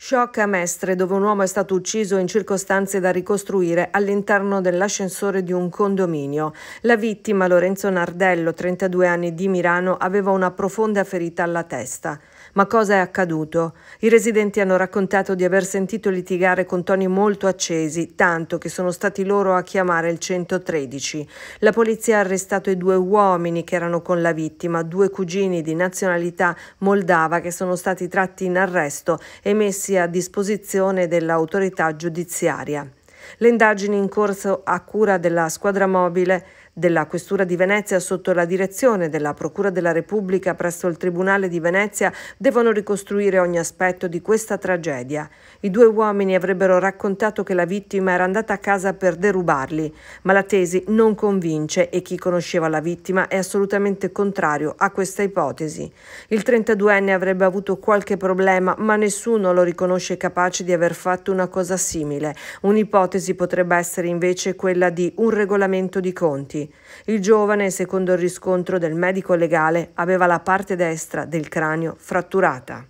Shock a Mestre, dove un uomo è stato ucciso in circostanze da ricostruire all'interno dell'ascensore di un condominio. La vittima, Lorenzo Nardello, 32 anni di Milano, aveva una profonda ferita alla testa. Ma cosa è accaduto? I residenti hanno raccontato di aver sentito litigare con toni molto accesi, tanto che sono stati loro a chiamare il 113. La polizia ha arrestato i due uomini che erano con la vittima, due cugini di nazionalità moldava che sono stati tratti in arresto e messi messi a disposizione dell'autorità giudiziaria. Le indagini in corso a cura della squadra mobile della Questura di Venezia sotto la direzione della Procura della Repubblica presso il Tribunale di Venezia devono ricostruire ogni aspetto di questa tragedia. I due uomini avrebbero raccontato che la vittima era andata a casa per derubarli, ma la tesi non convince e chi conosceva la vittima è assolutamente contrario a questa ipotesi. Il 32enne avrebbe avuto qualche problema, ma nessuno lo riconosce capace di aver fatto una cosa simile. Un'ipotesi potrebbe essere invece quella di un regolamento di conti. Il giovane, secondo il riscontro del medico legale, aveva la parte destra del cranio fratturata.